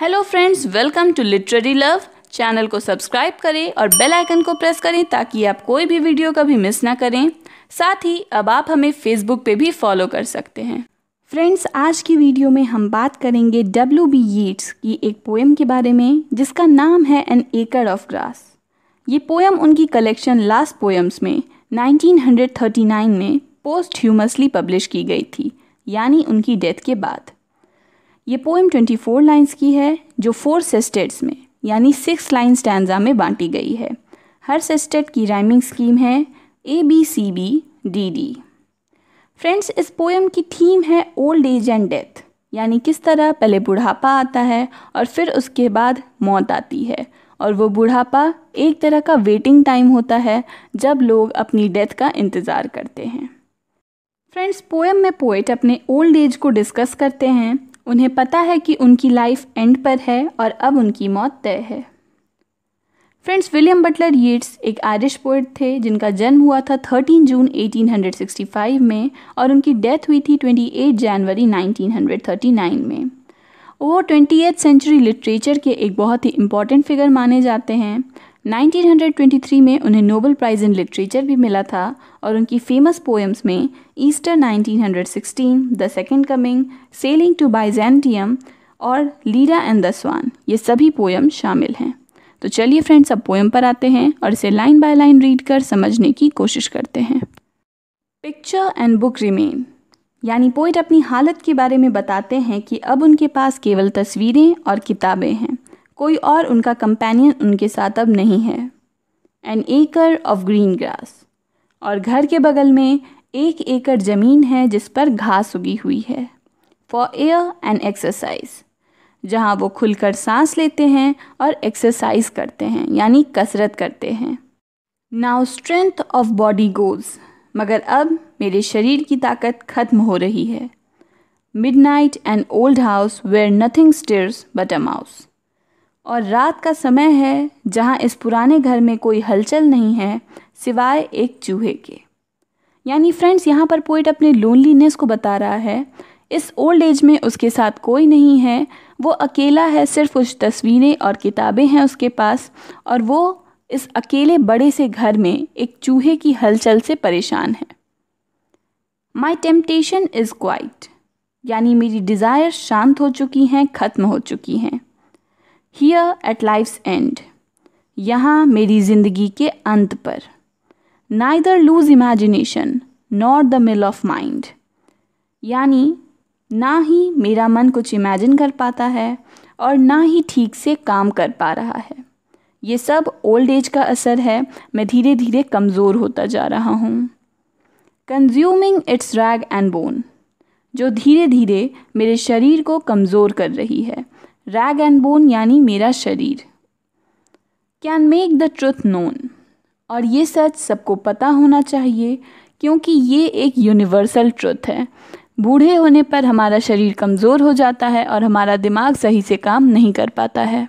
hello friends welcome to literary love channel को subscribe करें और बेल आइकन को प्रेस करें ताकि आप कोई भी वीडियो कभी मिस ना करें साथ ही अब आप हमें फेसबुक पे भी फॉलो कर सकते हैं फ्रेंड्स आज की वीडियो में हम बात करेंगे डब्ल्यू बी यीट्स की एक पोएम के बारे में जिसका नाम है एन एकड़ ऑफ ग्रास ये पोएम उनकी कलेक्शन लास्ट पोएम्स में 1939 में पोस्ट ह्यूमसली पब्लिश की गई थी यानी उनकी डेथ के बाद ये ट्वेंटी 24 लाइंस की है जो फोर सेस्टेट्स में यानी सिक्स लाइन स्टैंडा में बांटी गई है हर सेस्टेट की राइमिंग स्कीम है A B C B D D friends इस पोएम की थीम है ओल्ड एज एंड डेथ यानी किस तरह पहले बुढ़ापा आता है और फिर उसके बाद मौत आती है और वो बुढ़ापा एक तरह का वेटिंग टाइम होता है जब लोग अपनी डेथ का इंतज़ार करते हैं फ्रेंड्स पोएम में पोइट अपने ओल्ड एज को डिस्कस करते हैं उन्हें पता है कि उनकी लाइफ एंड पर है और अब उनकी मौत तय है फ्रेंड्स विलियम बटलर येट्स एक आयरिश पोइट थे जिनका जन्म हुआ था 13 जून 1865 में और उनकी डेथ हुई थी 28 जनवरी 1939 में वो ट्वेंटी सेंचुरी लिटरेचर के एक बहुत ही इम्पॉर्टेंट फिगर माने जाते हैं 1923 में उन्हें नोबल प्राइज़ इन लिटरेचर भी मिला था और उनकी फेमस पोएम्स में Easter 1916, the second coming sailing to Byzantium और लीरा एंड द स्वान ये सभी पोएम शामिल हैं तो चलिए फ्रेंड्स अब पोएम पर आते हैं और इसे लाइन बाय लाइन रीड कर समझने की कोशिश करते हैं पिक्चर एंड बुक रिमेन यानी पोइट अपनी हालत के बारे में बताते हैं कि अब उनके पास केवल तस्वीरें और किताबें हैं कोई और उनका कंपेनियन उनके साथ अब नहीं है an acre of green grass और घर के बगल में एक एकड़ ज़मीन है जिस पर घास उगी हुई है फॉर एयर एंड एक्सरसाइज जहाँ वो खुलकर सांस लेते हैं और एक्सरसाइज करते हैं यानी कसरत करते हैं now strength of body goals मगर अब मेरे शरीर की ताकत खत्म हो रही है midnight and old house where nothing stirs but a mouse और रात का समय है जहाँ इस पुराने घर में कोई हलचल नहीं है सिवाय एक चूहे के यानी फ्रेंड्स यहाँ पर पोइट अपने लोनलीनेस को बता रहा है इस ओल्ड एज में उसके साथ कोई नहीं है वो अकेला है सिर्फ कुछ तस्वीरें और किताबें हैं उसके पास और वो इस अकेले बड़े से घर में एक चूहे की हलचल से परेशान है माई टेम्पटेशन इज़ क्वाइट यानी मेरी डिज़ायर शांत हो चुकी हैं ख़त्म हो चुकी हैं हियर एट लाइफ्स एंड यहाँ मेरी जिंदगी के अंत पर neither loose imagination not the mill of mind यानी ना ही मेरा मन कुछ इमेजिन कर पाता है और ना ही ठीक से काम कर पा रहा है ये सब ओल्ड एज का असर है मैं धीरे धीरे कमज़ोर होता जा रहा हूँ consuming its rag and bone जो धीरे धीरे मेरे शरीर को कमज़ोर कर रही है रैग एंड बोन यानी मेरा शरीर can make the truth known और ये सच सबको पता होना चाहिए क्योंकि ये एक यूनिवर्सल ट्रुथ है बूढ़े होने पर हमारा शरीर कमज़ोर हो जाता है और हमारा दिमाग सही से काम नहीं कर पाता है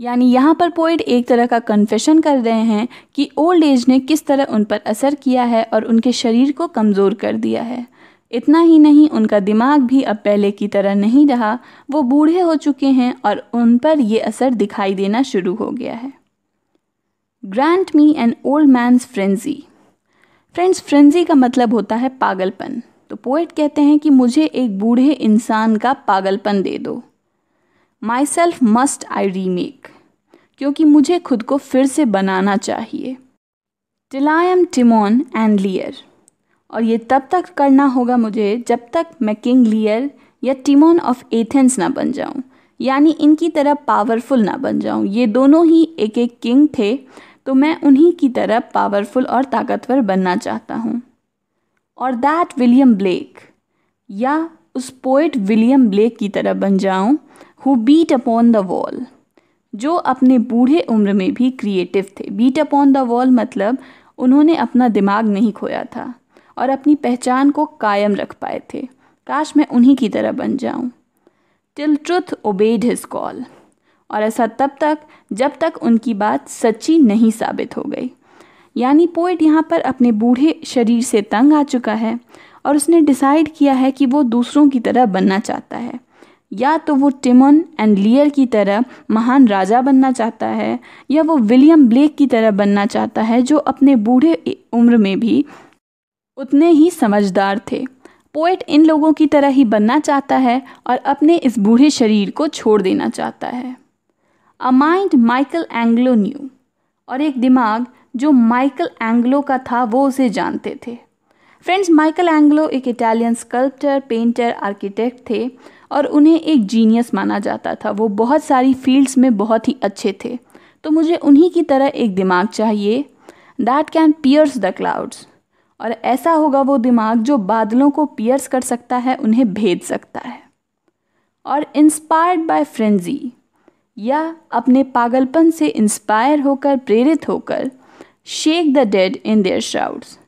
यानी यहाँ पर पोइट एक तरह का कन्फेशन कर रहे हैं कि ओल्ड एज ने किस तरह उन पर असर किया है और उनके शरीर को कमज़ोर कर दिया है इतना ही नहीं उनका दिमाग भी अब पहले की तरह नहीं रहा वो बूढ़े हो चुके हैं और उन पर ये असर दिखाई देना शुरू हो गया है grant me an old man's frenzy friends frenzy का मतलब होता है पागलपन तो पोइट कहते हैं कि मुझे एक बूढ़े इंसान का पागलपन दे दो myself must I remake क्योंकि मुझे खुद को फिर से बनाना चाहिए टिलायम टिमोन एंड लियर और ये तब तक करना होगा मुझे जब तक मैं किंग लियर या टीमोन ऑफ एथेंस ना बन जाऊँ यानी इनकी तरह पावरफुल ना बन जाऊँ ये दोनों ही एक एक किंग थे तो मैं उन्हीं की तरह पावरफुल और ताकतवर बनना चाहता हूँ और दैट विलियम ब्लेक या उस पोइट विलियम ब्लेक की तरह बन जाऊँ who beat upon the wall जो अपने बूढ़े उम्र में भी क्रिएटिव थे बीट अपॉन द वॉल मतलब उन्होंने अपना दिमाग नहीं खोया था और अपनी पहचान को कायम रख पाए थे काश मैं उन्हीं की तरह बन जाऊं till truth obeyed his call और ऐसा तब तक जब तक उनकी बात सच्ची नहीं साबित हो गई यानी पोइट यहाँ पर अपने बूढ़े शरीर से तंग आ चुका है और उसने डिसाइड किया है कि वो दूसरों की तरह बनना चाहता है या तो वो टिमन एंड लियर की तरह महान राजा बनना चाहता है या वो विलियम ब्लेक की तरह बनना चाहता है जो अपने बूढ़े उम्र में भी उतने ही समझदार थे पोएट इन लोगों की तरह ही बनना चाहता है और अपने इस बूढ़े शरीर को छोड़ देना चाहता है a mind Michelangelo knew और एक दिमाग जो माइकल एंग्लो का था वो उसे जानते थे फ्रेंड्स माइकल एंग्लो एक इटालियन स्कल्प्टर पेंटर आर्किटेक्ट थे और उन्हें एक जीनियस माना जाता था वो बहुत सारी फील्ड्स में बहुत ही अच्छे थे तो मुझे उन्हीं की तरह एक दिमाग चाहिए that can pierce the clouds और ऐसा होगा वो दिमाग जो बादलों को पियर्स कर सकता है उन्हें भेद सकता है और इंस्पायर्ड बाय फ्रेंजी या अपने पागलपन से इंस्पायर होकर प्रेरित होकर shake the dead in their shrouds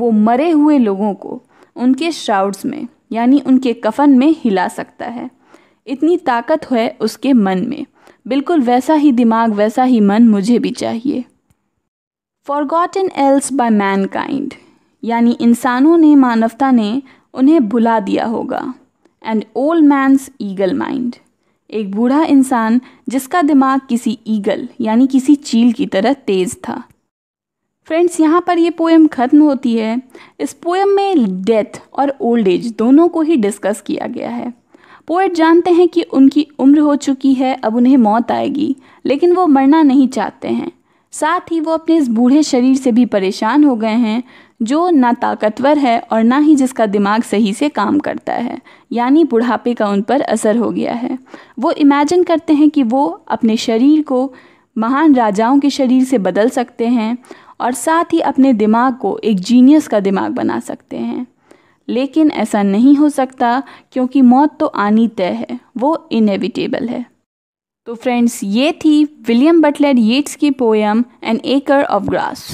वो मरे हुए लोगों को उनके श्राउड्स में यानी उनके कफन में हिला सकता है इतनी ताकत है उसके मन में बिल्कुल वैसा ही दिमाग वैसा ही मन मुझे भी चाहिए फॉरगॉटन एल्स बाय मैनकाइंड यानी इंसानों ने मानवता ने उन्हें भुला दिया होगा and old man's eagle mind एक बूढ़ा इंसान जिसका दिमाग किसी ईगल यानी किसी चील की तरह तेज़ था फ्रेंड्स यहाँ पर ये पोएम ख़त्म होती है इस पोएम में डेथ और ओल्ड एज दोनों को ही डिस्कस किया गया है पोएट जानते हैं कि उनकी उम्र हो चुकी है अब उन्हें मौत आएगी लेकिन वो मरना नहीं चाहते हैं साथ ही वो अपने इस बूढ़े शरीर से भी परेशान हो गए हैं जो ना ताकतवर है और ना ही जिसका दिमाग सही से काम करता है यानी बुढ़ापे का उन पर असर हो गया है वो इमेजिन करते हैं कि वो अपने शरीर को महान राजाओं के शरीर से बदल सकते हैं और साथ ही अपने दिमाग को एक जीनियस का दिमाग बना सकते हैं लेकिन ऐसा नहीं हो सकता क्योंकि मौत तो आनी तय है वो इनएविटेबल है तो फ्रेंड्स ये थी विलियम बटलर येट्स की poem an acre of grass